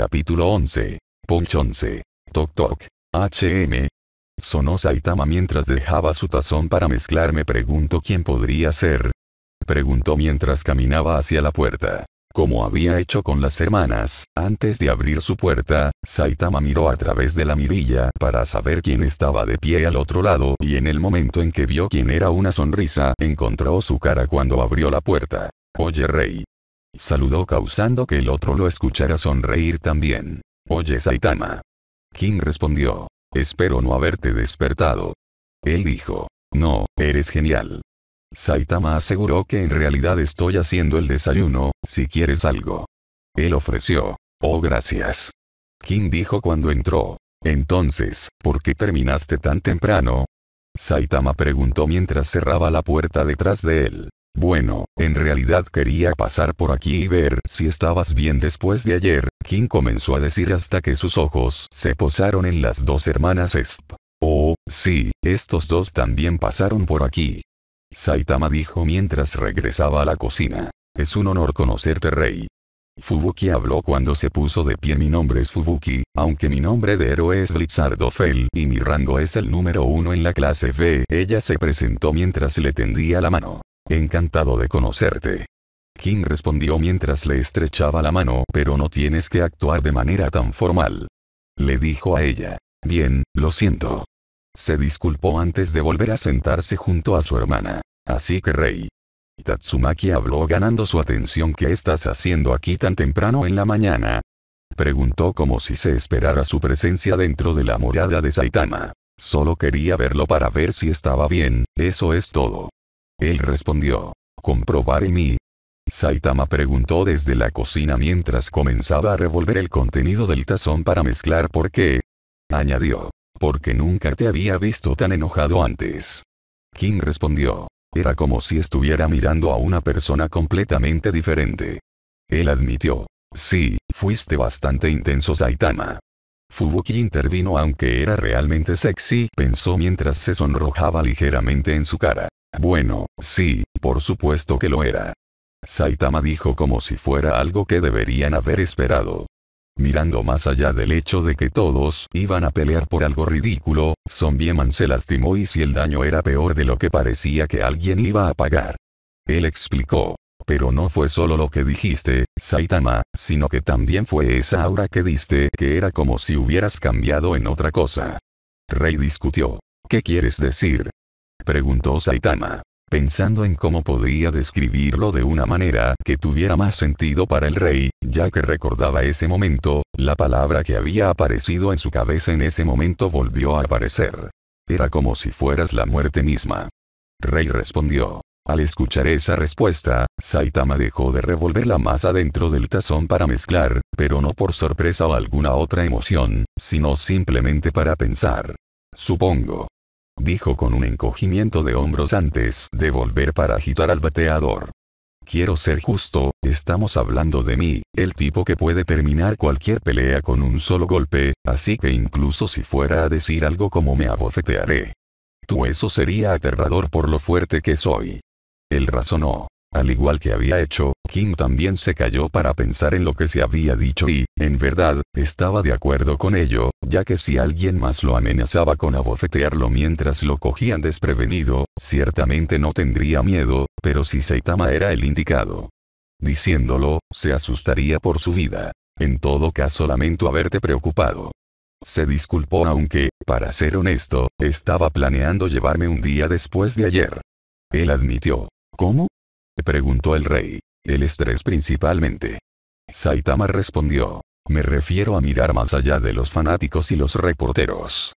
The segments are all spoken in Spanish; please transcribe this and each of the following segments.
Capítulo 11. Punch 11. Toc toc. HM. Sonó Saitama mientras dejaba su tazón para mezclarme. Me pregunto quién podría ser. Preguntó mientras caminaba hacia la puerta. Como había hecho con las hermanas, antes de abrir su puerta, Saitama miró a través de la mirilla para saber quién estaba de pie al otro lado y en el momento en que vio quién era una sonrisa, encontró su cara cuando abrió la puerta. Oye Rey, Saludó causando que el otro lo escuchara sonreír también. Oye Saitama. King respondió. Espero no haberte despertado. Él dijo. No, eres genial. Saitama aseguró que en realidad estoy haciendo el desayuno, si quieres algo. Él ofreció. Oh gracias. King dijo cuando entró. Entonces, ¿por qué terminaste tan temprano? Saitama preguntó mientras cerraba la puerta detrás de él. Bueno, en realidad quería pasar por aquí y ver si estabas bien después de ayer, Kim comenzó a decir hasta que sus ojos se posaron en las dos hermanas Esp. Oh, sí, estos dos también pasaron por aquí. Saitama dijo mientras regresaba a la cocina. Es un honor conocerte, Rey. Fubuki habló cuando se puso de pie. Mi nombre es Fubuki, aunque mi nombre de héroe es Blizzard Fell y mi rango es el número uno en la clase B. Ella se presentó mientras le tendía la mano. Encantado de conocerte. King respondió mientras le estrechaba la mano, pero no tienes que actuar de manera tan formal. Le dijo a ella. Bien, lo siento. Se disculpó antes de volver a sentarse junto a su hermana. Así que Rey. Tatsumaki habló ganando su atención. ¿Qué estás haciendo aquí tan temprano en la mañana? Preguntó como si se esperara su presencia dentro de la morada de Saitama. Solo quería verlo para ver si estaba bien, eso es todo. Él respondió. Comprobar en mí. Saitama preguntó desde la cocina mientras comenzaba a revolver el contenido del tazón para mezclar por qué. Añadió. Porque nunca te había visto tan enojado antes. Kim respondió. Era como si estuviera mirando a una persona completamente diferente. Él admitió. Sí, fuiste bastante intenso Saitama. Fubuki intervino aunque era realmente sexy, pensó mientras se sonrojaba ligeramente en su cara. Bueno, sí, por supuesto que lo era. Saitama dijo como si fuera algo que deberían haber esperado. Mirando más allá del hecho de que todos iban a pelear por algo ridículo, Zombieman se lastimó y si el daño era peor de lo que parecía que alguien iba a pagar. Él explicó. Pero no fue solo lo que dijiste, Saitama, sino que también fue esa aura que diste que era como si hubieras cambiado en otra cosa. Rey discutió. ¿Qué quieres decir? Preguntó Saitama. Pensando en cómo podría describirlo de una manera que tuviera más sentido para el rey, ya que recordaba ese momento, la palabra que había aparecido en su cabeza en ese momento volvió a aparecer. Era como si fueras la muerte misma. Rey respondió. Al escuchar esa respuesta, Saitama dejó de revolver la masa dentro del tazón para mezclar, pero no por sorpresa o alguna otra emoción, sino simplemente para pensar. Supongo, dijo con un encogimiento de hombros antes de volver para agitar al bateador. Quiero ser justo, estamos hablando de mí, el tipo que puede terminar cualquier pelea con un solo golpe, así que incluso si fuera a decir algo como me abofetearé. Tú eso sería aterrador por lo fuerte que soy. Él razonó. Al igual que había hecho, Kim también se cayó para pensar en lo que se había dicho y, en verdad, estaba de acuerdo con ello, ya que si alguien más lo amenazaba con abofetearlo mientras lo cogían desprevenido, ciertamente no tendría miedo, pero si Saitama era el indicado. Diciéndolo, se asustaría por su vida. En todo caso lamento haberte preocupado. Se disculpó aunque, para ser honesto, estaba planeando llevarme un día después de ayer. Él admitió. ¿Cómo? Preguntó el rey. El estrés principalmente. Saitama respondió. Me refiero a mirar más allá de los fanáticos y los reporteros.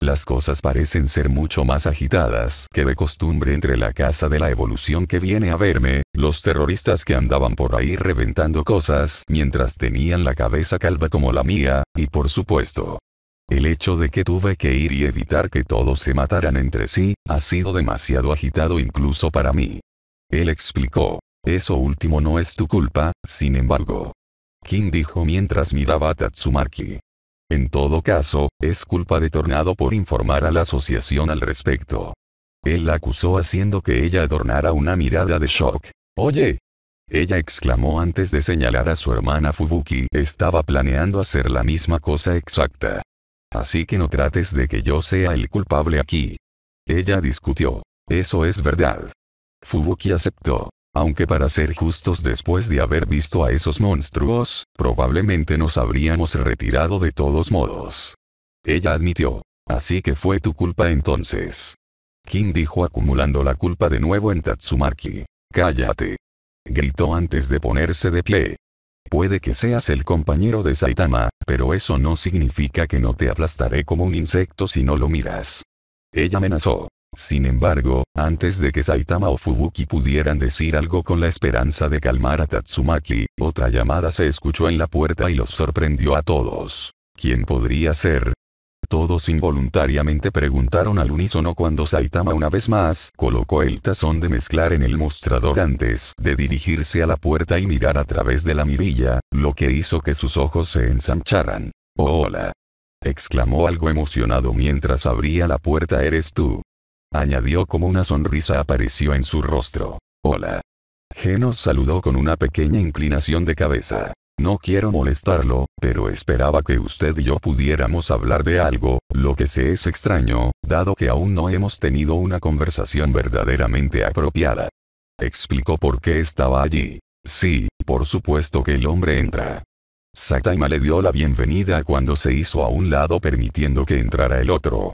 Las cosas parecen ser mucho más agitadas que de costumbre entre la casa de la evolución que viene a verme, los terroristas que andaban por ahí reventando cosas mientras tenían la cabeza calva como la mía, y por supuesto, el hecho de que tuve que ir y evitar que todos se mataran entre sí, ha sido demasiado agitado incluso para mí. Él explicó. Eso último no es tu culpa, sin embargo. Kim dijo mientras miraba a Tatsumaki. En todo caso, es culpa de Tornado por informar a la asociación al respecto. Él la acusó haciendo que ella adornara una mirada de shock. Oye. Ella exclamó antes de señalar a su hermana Fubuki, estaba planeando hacer la misma cosa exacta. Así que no trates de que yo sea el culpable aquí. Ella discutió. Eso es verdad. Fubuki aceptó. Aunque para ser justos después de haber visto a esos monstruos, probablemente nos habríamos retirado de todos modos. Ella admitió. Así que fue tu culpa entonces. Kim dijo acumulando la culpa de nuevo en Tatsumaki. Cállate. Gritó antes de ponerse de pie. Puede que seas el compañero de Saitama, pero eso no significa que no te aplastaré como un insecto si no lo miras. Ella amenazó. Sin embargo, antes de que Saitama o Fubuki pudieran decir algo con la esperanza de calmar a Tatsumaki, otra llamada se escuchó en la puerta y los sorprendió a todos. ¿Quién podría ser? Todos involuntariamente preguntaron al unísono cuando Saitama una vez más colocó el tazón de mezclar en el mostrador antes de dirigirse a la puerta y mirar a través de la mirilla, lo que hizo que sus ojos se ensancharan. Oh, hola. exclamó algo emocionado mientras abría la puerta. Eres tú añadió como una sonrisa apareció en su rostro. Hola. Genos saludó con una pequeña inclinación de cabeza. No quiero molestarlo, pero esperaba que usted y yo pudiéramos hablar de algo, lo que se es extraño, dado que aún no hemos tenido una conversación verdaderamente apropiada. Explicó por qué estaba allí. Sí, por supuesto que el hombre entra. Sataima le dio la bienvenida cuando se hizo a un lado permitiendo que entrara el otro.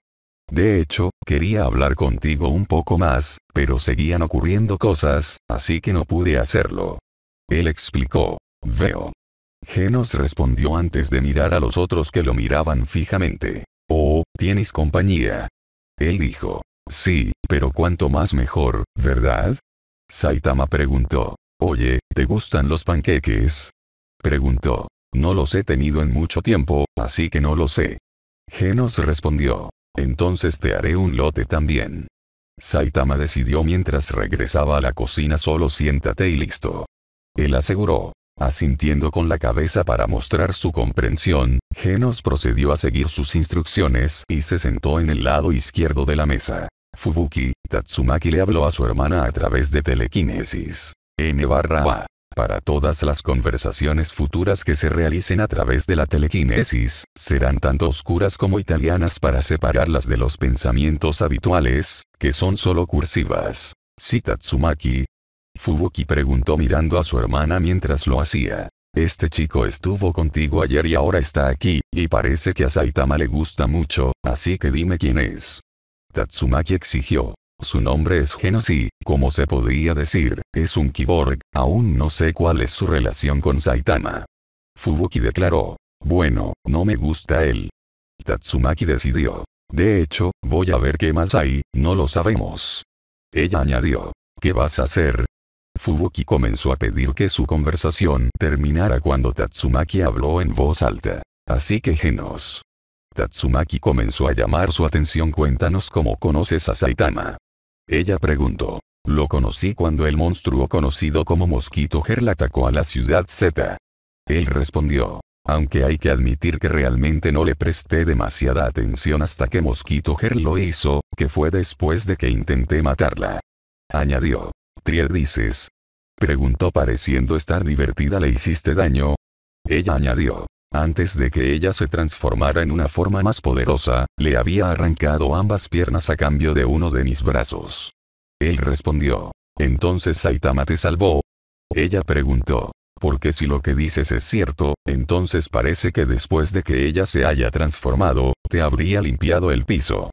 De hecho, quería hablar contigo un poco más, pero seguían ocurriendo cosas, así que no pude hacerlo. Él explicó. Veo. Genos respondió antes de mirar a los otros que lo miraban fijamente. Oh, tienes compañía. Él dijo. Sí, pero cuanto más mejor, ¿verdad? Saitama preguntó. Oye, ¿te gustan los panqueques? Preguntó. No los he tenido en mucho tiempo, así que no lo sé. Genos respondió. Entonces te haré un lote también. Saitama decidió mientras regresaba a la cocina solo siéntate y listo. Él aseguró, asintiendo con la cabeza para mostrar su comprensión, Genos procedió a seguir sus instrucciones y se sentó en el lado izquierdo de la mesa. Fubuki, Tatsumaki le habló a su hermana a través de telequinesis. N barra A. Para todas las conversaciones futuras que se realicen a través de la telequinesis, serán tanto oscuras como italianas para separarlas de los pensamientos habituales, que son solo cursivas. si Tatsumaki. Fubuki preguntó mirando a su hermana mientras lo hacía. Este chico estuvo contigo ayer y ahora está aquí, y parece que a Saitama le gusta mucho, así que dime quién es. Tatsumaki exigió. Su nombre es y, como se podría decir, es un kiborg, aún no sé cuál es su relación con Saitama. Fubuki declaró. Bueno, no me gusta él. Tatsumaki decidió. De hecho, voy a ver qué más hay, no lo sabemos. Ella añadió. ¿Qué vas a hacer? Fubuki comenzó a pedir que su conversación terminara cuando Tatsumaki habló en voz alta. Así que genos. Tatsumaki comenzó a llamar su atención. Cuéntanos cómo conoces a Saitama. Ella preguntó. Lo conocí cuando el monstruo conocido como Mosquito Gerl atacó a la ciudad Z. Él respondió. Aunque hay que admitir que realmente no le presté demasiada atención hasta que Mosquito Gerl lo hizo, que fue después de que intenté matarla. Añadió. Trier dices. Preguntó pareciendo estar divertida le hiciste daño. Ella añadió. Antes de que ella se transformara en una forma más poderosa, le había arrancado ambas piernas a cambio de uno de mis brazos. Él respondió. Entonces Saitama te salvó. Ella preguntó. Porque si lo que dices es cierto, entonces parece que después de que ella se haya transformado, te habría limpiado el piso.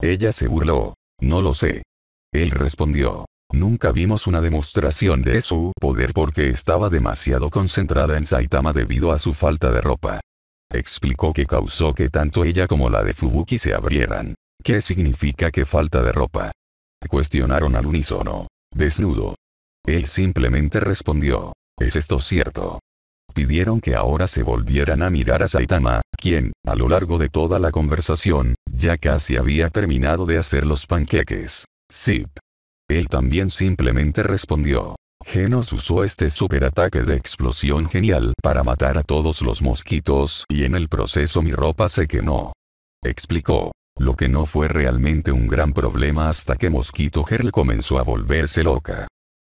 Ella se burló. No lo sé. Él respondió. Nunca vimos una demostración de su poder porque estaba demasiado concentrada en Saitama debido a su falta de ropa. Explicó que causó que tanto ella como la de Fubuki se abrieran. ¿Qué significa que falta de ropa? Cuestionaron al unísono. Desnudo. Él simplemente respondió. ¿Es esto cierto? Pidieron que ahora se volvieran a mirar a Saitama, quien, a lo largo de toda la conversación, ya casi había terminado de hacer los panqueques. Zip. Él también simplemente respondió. Genos usó este superataque de explosión genial para matar a todos los mosquitos y en el proceso mi ropa se quemó. Explicó. Lo que no fue realmente un gran problema hasta que Mosquito Gerl comenzó a volverse loca.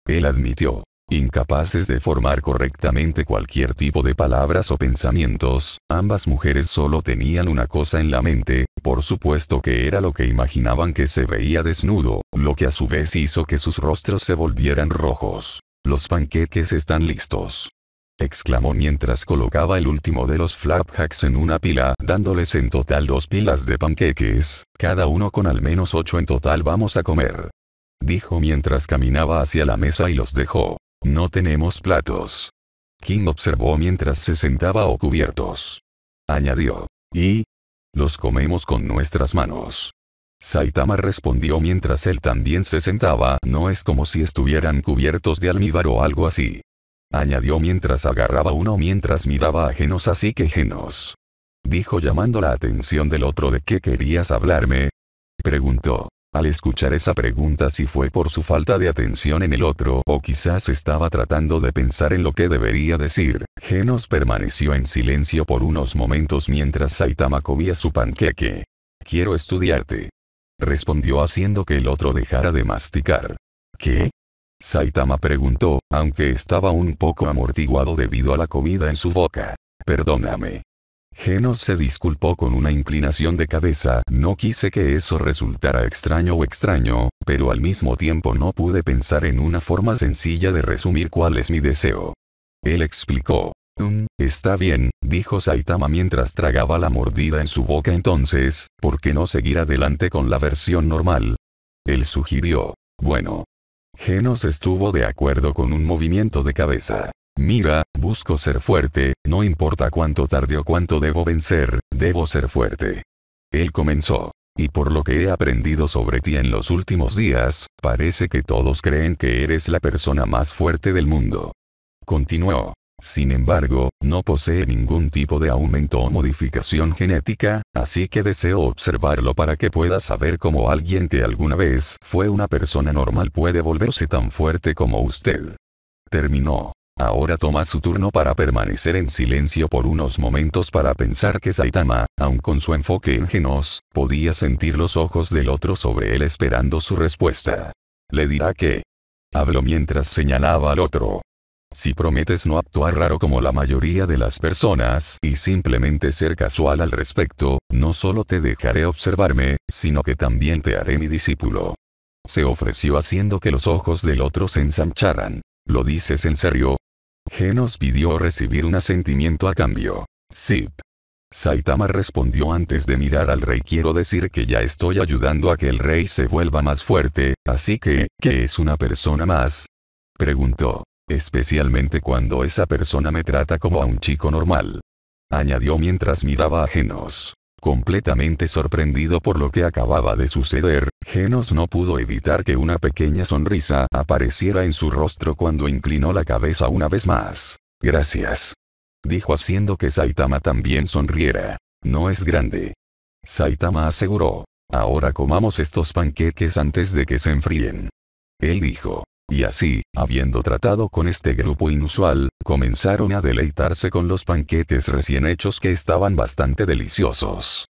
Él admitió. Incapaces de formar correctamente cualquier tipo de palabras o pensamientos, ambas mujeres solo tenían una cosa en la mente, por supuesto que era lo que imaginaban que se veía desnudo, lo que a su vez hizo que sus rostros se volvieran rojos. Los panqueques están listos. Exclamó mientras colocaba el último de los flapjacks en una pila, dándoles en total dos pilas de panqueques, cada uno con al menos ocho en total vamos a comer. Dijo mientras caminaba hacia la mesa y los dejó. No tenemos platos. King observó mientras se sentaba o cubiertos. Añadió. Y, los comemos con nuestras manos. Saitama respondió mientras él también se sentaba, no es como si estuvieran cubiertos de almíbar o algo así. Añadió mientras agarraba uno mientras miraba a Genos así que Genos. Dijo llamando la atención del otro de qué querías hablarme. Preguntó. Al escuchar esa pregunta si fue por su falta de atención en el otro o quizás estaba tratando de pensar en lo que debería decir, Genos permaneció en silencio por unos momentos mientras Saitama comía su panqueque. Quiero estudiarte. Respondió haciendo que el otro dejara de masticar. ¿Qué? Saitama preguntó, aunque estaba un poco amortiguado debido a la comida en su boca. Perdóname. Genos se disculpó con una inclinación de cabeza, no quise que eso resultara extraño o extraño, pero al mismo tiempo no pude pensar en una forma sencilla de resumir cuál es mi deseo. Él explicó. Mm, está bien, dijo Saitama mientras tragaba la mordida en su boca entonces, ¿por qué no seguir adelante con la versión normal? Él sugirió. Bueno. Genos estuvo de acuerdo con un movimiento de cabeza. Mira, busco ser fuerte, no importa cuánto tarde o cuánto debo vencer, debo ser fuerte. Él comenzó. Y por lo que he aprendido sobre ti en los últimos días, parece que todos creen que eres la persona más fuerte del mundo. Continuó. Sin embargo, no posee ningún tipo de aumento o modificación genética, así que deseo observarlo para que pueda saber cómo alguien que alguna vez fue una persona normal puede volverse tan fuerte como usted. Terminó. Ahora toma su turno para permanecer en silencio por unos momentos para pensar que Saitama, aun con su enfoque en Genos, podía sentir los ojos del otro sobre él esperando su respuesta. Le dirá que... Habló mientras señalaba al otro. Si prometes no actuar raro como la mayoría de las personas y simplemente ser casual al respecto, no solo te dejaré observarme, sino que también te haré mi discípulo. Se ofreció haciendo que los ojos del otro se ensancharan. ¿Lo dices en serio? Genos pidió recibir un asentimiento a cambio. Sip. Saitama respondió antes de mirar al rey quiero decir que ya estoy ayudando a que el rey se vuelva más fuerte, así que, ¿qué es una persona más? Preguntó. Especialmente cuando esa persona me trata como a un chico normal. Añadió mientras miraba a Genos. Completamente sorprendido por lo que acababa de suceder, Genos no pudo evitar que una pequeña sonrisa apareciera en su rostro cuando inclinó la cabeza una vez más. Gracias. Dijo haciendo que Saitama también sonriera. No es grande. Saitama aseguró. Ahora comamos estos panqueques antes de que se enfríen. Él dijo. Y así, habiendo tratado con este grupo inusual, comenzaron a deleitarse con los panquetes recién hechos que estaban bastante deliciosos.